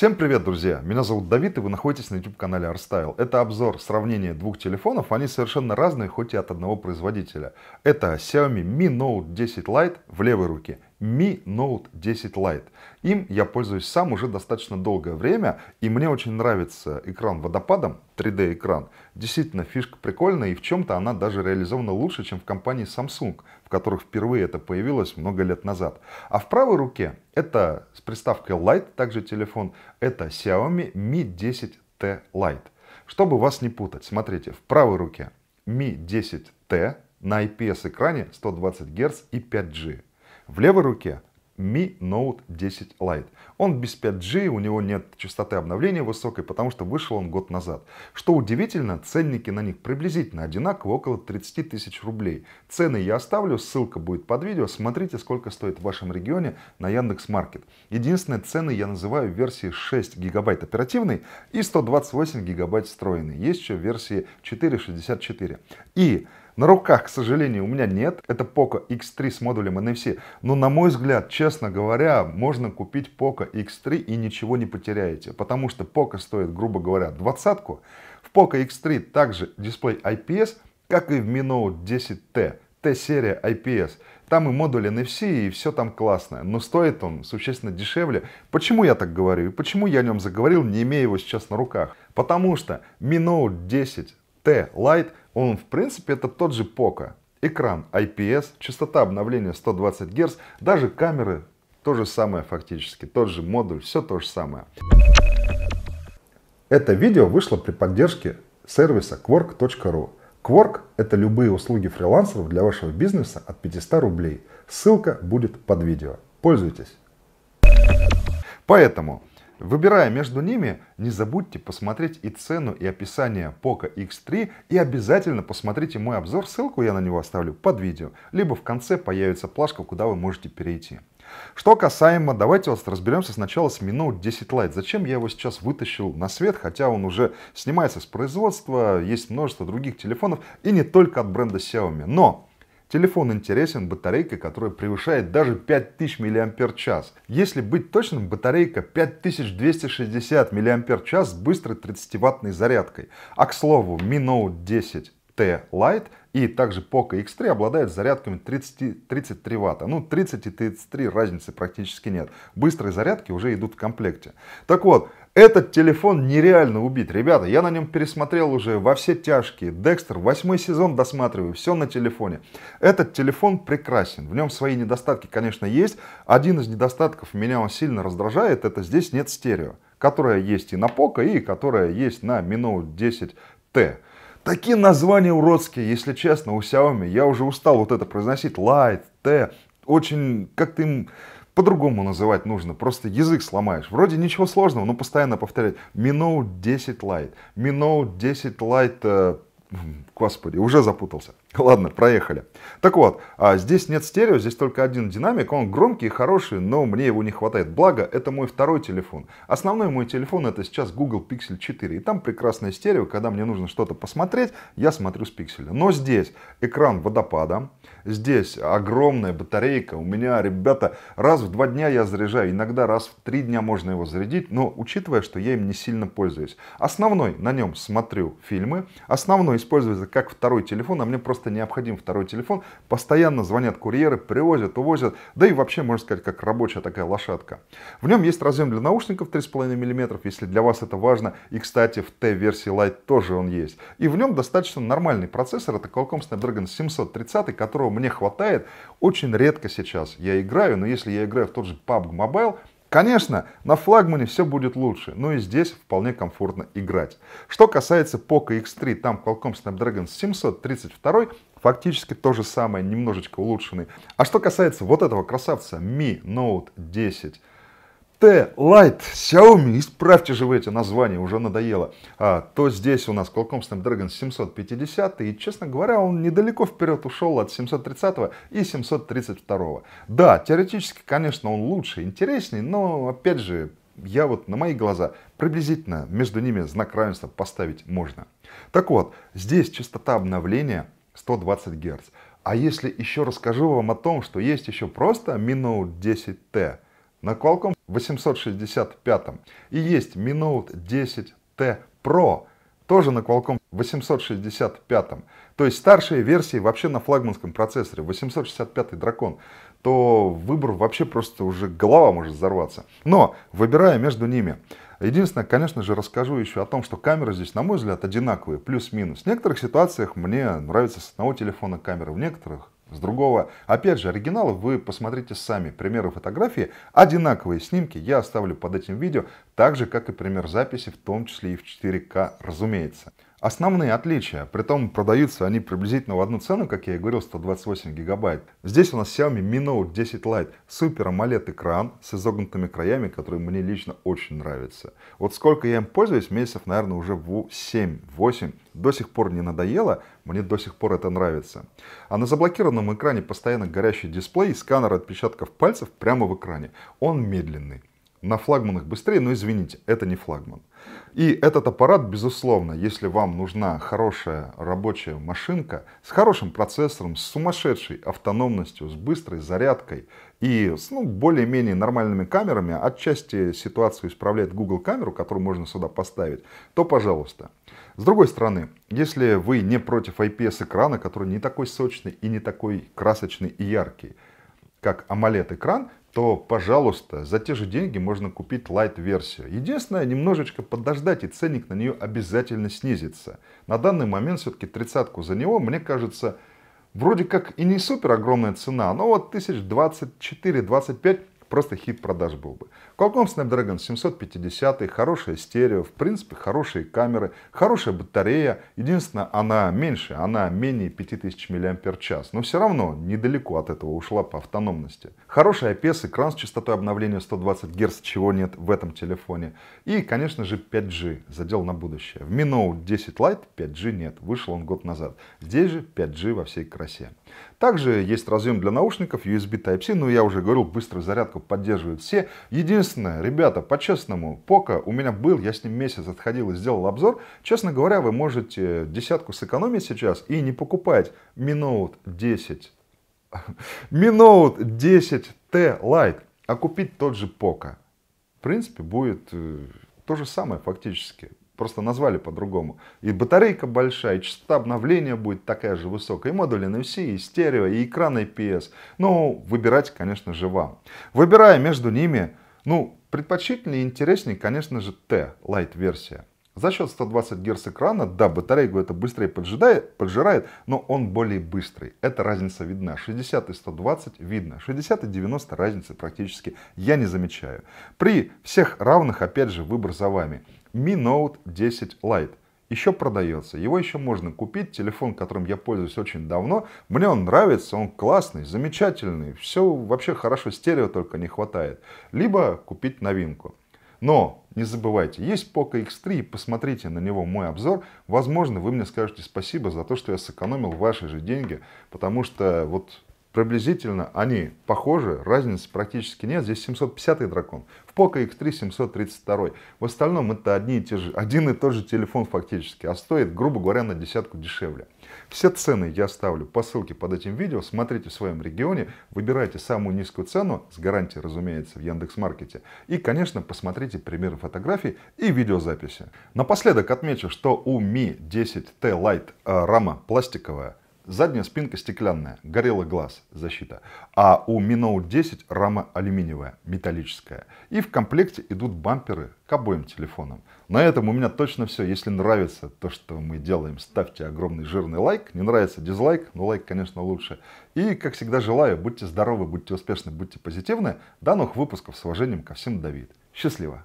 Всем привет, друзья! Меня зовут Давид, и вы находитесь на YouTube-канале ArtStyle. Это обзор сравнения двух телефонов, они совершенно разные, хоть и от одного производителя. Это Xiaomi Mi Note 10 Lite в левой руке Mi Note 10 Lite. Им я пользуюсь сам уже достаточно долгое время, и мне очень нравится экран водопадом, 3D-экран. Действительно, фишка прикольная, и в чем-то она даже реализована лучше, чем в компании Samsung, в которых впервые это появилось много лет назад. А в правой руке это с приставкой Lite, также телефон, это Xiaomi Mi 10T Lite. Чтобы вас не путать, смотрите, в правой руке Mi 10T на IPS-экране 120 Гц и 5G. В левой руке Mi Note 10 Lite. Он без 5G, у него нет частоты обновления высокой, потому что вышел он год назад. Что удивительно, ценники на них приблизительно одинаковы, около 30 тысяч рублей. Цены я оставлю, ссылка будет под видео, смотрите, сколько стоит в вашем регионе на Яндекс.Маркет. Единственные цены я называю версии 6 гигабайт оперативной и 128 гигабайт встроенной. Есть еще версии 4.64. И на руках, к сожалению, у меня нет. Это Poco X3 с модулем NFC. Но, на мой взгляд, честно говоря, можно купить Poco X3 и ничего не потеряете. Потому что Poco стоит, грубо говоря, двадцатку. В Poco X3 также дисплей IPS, как и в Mi Note 10T. Т-серия IPS. Там и модуль NFC, и все там классное. Но стоит он существенно дешевле. Почему я так говорю? И почему я о нем заговорил, не имея его сейчас на руках? Потому что Mi Note 10 T Lite он, в принципе, это тот же Poco. Экран IPS, частота обновления 120 Гц, даже камеры то же самое фактически, тот же модуль, все то же самое. Это видео вышло при поддержке сервиса quark.ru. Quark – это любые услуги фрилансеров для вашего бизнеса от 500 рублей. Ссылка будет под видео. Пользуйтесь! Поэтому Выбирая между ними, не забудьте посмотреть и цену, и описание Poco X3, и обязательно посмотрите мой обзор, ссылку я на него оставлю под видео, либо в конце появится плашка, куда вы можете перейти. Что касаемо, давайте вот разберемся сначала с Mi Note 10 Lite. Зачем я его сейчас вытащил на свет, хотя он уже снимается с производства, есть множество других телефонов, и не только от бренда Xiaomi. Но Телефон интересен батарейкой, которая превышает даже 5000 мАч. Если быть точным, батарейка 5260 мАч с быстрой 30-ваттной зарядкой. А к слову, Mi Note 10 T Lite и также Poco X3 обладают зарядками 30, 33 ватта. Ну, 30 и 33 разницы практически нет. Быстрые зарядки уже идут в комплекте. Так вот, этот телефон нереально убит. Ребята, я на нем пересмотрел уже во все тяжкие. Декстер, восьмой сезон досматриваю, все на телефоне. Этот телефон прекрасен. В нем свои недостатки, конечно, есть. Один из недостатков меня он сильно раздражает, это здесь нет стерео. Которая есть и на Poco, и которая есть на Mi Note 10T. Такие названия уродские, если честно, у Xiaomi. Я уже устал вот это произносить. Light, T. Очень как-то им по-другому называть нужно, просто язык сломаешь. Вроде ничего сложного, но постоянно повторять. Mi Note 10 Lite, Mi Note 10 Lite, э, господи, уже запутался. Ладно, проехали. Так вот, а здесь нет стерео, здесь только один динамик, он громкий и хороший, но мне его не хватает. Благо, это мой второй телефон. Основной мой телефон это сейчас Google Pixel 4, и там прекрасное стерео, когда мне нужно что-то посмотреть, я смотрю с пикселя. Но здесь экран водопада, здесь огромная батарейка, у меня, ребята, раз в два дня я заряжаю, иногда раз в три дня можно его зарядить, но учитывая, что я им не сильно пользуюсь. Основной на нем смотрю фильмы, основной используется как второй телефон, а мне просто просто необходим второй телефон. Постоянно звонят курьеры, привозят, увозят. Да и вообще, можно сказать, как рабочая такая лошадка. В нем есть разъем для наушников 3,5 мм, если для вас это важно. И, кстати, в T-версии Lite тоже он есть. И в нем достаточно нормальный процессор. Это Qualcomm Snapdragon 730, которого мне хватает. Очень редко сейчас я играю, но если я играю в тот же PUBG Mobile, Конечно, на флагмане все будет лучше, но и здесь вполне комфортно играть. Что касается Poco X3, там Qualcomm Snapdragon 732 фактически то же самое, немножечко улучшенный. А что касается вот этого красавца Mi Note 10 T Lite Xiaomi, исправьте же вы эти названия, уже надоело, а, то здесь у нас Qualcomm Snapdragon 750, и, честно говоря, он недалеко вперед ушел от 730 и 732. -го. Да, теоретически, конечно, он лучше, интересней, но, опять же, я вот на мои глаза приблизительно между ними знак равенства поставить можно. Так вот, здесь частота обновления 120 Гц. А если еще расскажу вам о том, что есть еще просто Mi Note 10T на Qualcomm 865 и есть Mi Note 10T Pro, тоже на Qualcomm 865, то есть старшие версии вообще на флагманском процессоре, 865 дракон, то выбор вообще просто уже голова может взорваться. Но, выбирая между ними, Единственное, конечно же, расскажу еще о том, что камеры здесь, на мой взгляд, одинаковые, плюс-минус. В некоторых ситуациях мне нравится с одного телефона камера, в некоторых с другого. Опять же, оригиналы вы посмотрите сами. Примеры фотографии, одинаковые снимки я оставлю под этим видео, так же, как и пример записи, в том числе и в 4К, разумеется. Основные отличия, при том продаются они приблизительно в одну цену, как я и говорил, 128 гигабайт. Здесь у нас Xiaomi Mi Note 10 Lite, супер AMOLED экран с изогнутыми краями, который мне лично очень нравится. Вот сколько я им пользуюсь, месяцев, наверное, уже 7-8, до сих пор не надоело, мне до сих пор это нравится. А на заблокированном экране постоянно горящий дисплей и сканер отпечатков пальцев прямо в экране. Он медленный на флагманах быстрее, но извините, это не флагман. И этот аппарат, безусловно, если вам нужна хорошая рабочая машинка с хорошим процессором, с сумасшедшей автономностью, с быстрой зарядкой и с ну, более-менее нормальными камерами, отчасти ситуацию исправляет Google камеру, которую можно сюда поставить, то пожалуйста. С другой стороны, если вы не против IPS-экрана, который не такой сочный и не такой красочный и яркий, как AMOLED-экран, то, пожалуйста, за те же деньги можно купить лайт-версию. Единственное, немножечко подождать, и ценник на нее обязательно снизится. На данный момент все-таки тридцатку за него, мне кажется, вроде как и не супер огромная цена, но вот тысяч 1024-25 Просто хит продаж был бы. Qualcomm Snapdragon 750, хорошее стерео, в принципе, хорошие камеры, хорошая батарея. Единственное, она меньше, она менее 5000 мАч. Но все равно недалеко от этого ушла по автономности. Хороший IPS, экран с частотой обновления 120 Гц, чего нет в этом телефоне. И, конечно же, 5G, задел на будущее. В Mi Note 10 Lite 5G нет, вышел он год назад. Здесь же 5G во всей красе. Также есть разъем для наушников USB Type-C, но ну, я уже говорил, быструю зарядку поддерживают все. Единственное, ребята, по-честному, Пока у меня был, я с ним месяц отходил и сделал обзор. Честно говоря, вы можете десятку сэкономить сейчас и не покупать Mi Note 10. Mi Note 10T Lite, а купить тот же Poco. В принципе, будет э, то же самое фактически. Просто назвали по-другому. И батарейка большая, и частота обновления будет такая же высокая. И модуль NFC, и стерео, и экран IPS. Но ну, выбирать, конечно же, вам. Выбирая между ними, ну, предпочтительнее и интереснее, конечно же, T, Lite версия. За счет 120 Гц экрана, да, батарейку это быстрее поджидает, поджирает, но он более быстрый. Эта разница видна. 60 и 120 видно. 60 и 90 разницы практически я не замечаю. При всех равных, опять же, выбор за вами. Mi Note 10 Lite. Еще продается, его еще можно купить, телефон, которым я пользуюсь очень давно. Мне он нравится, он классный, замечательный, все вообще хорошо, стерео только не хватает. Либо купить новинку. Но не забывайте, есть Poco X3, посмотрите на него мой обзор. Возможно, вы мне скажете спасибо за то, что я сэкономил ваши же деньги, потому что вот Приблизительно они похожи, разницы практически нет. Здесь 750 дракон, в Poco X3 732. В остальном это одни и те же, один и тот же телефон фактически, а стоит, грубо говоря, на десятку дешевле. Все цены я оставлю по ссылке под этим видео. Смотрите в своем регионе, выбирайте самую низкую цену, с гарантией, разумеется, в Яндекс.Маркете. И, конечно, посмотрите примеры фотографий и видеозаписи. Напоследок отмечу, что у Mi 10T Lite рама пластиковая, Задняя спинка стеклянная, горела глаз, защита. А у Mi Note 10 рама алюминиевая, металлическая. И в комплекте идут бамперы к обоим телефонам. На этом у меня точно все. Если нравится то, что мы делаем, ставьте огромный жирный лайк. Не нравится дизлайк, но лайк, конечно, лучше. И, как всегда, желаю, будьте здоровы, будьте успешны, будьте позитивны. До новых выпусков. С уважением ко всем, Давид. Счастливо!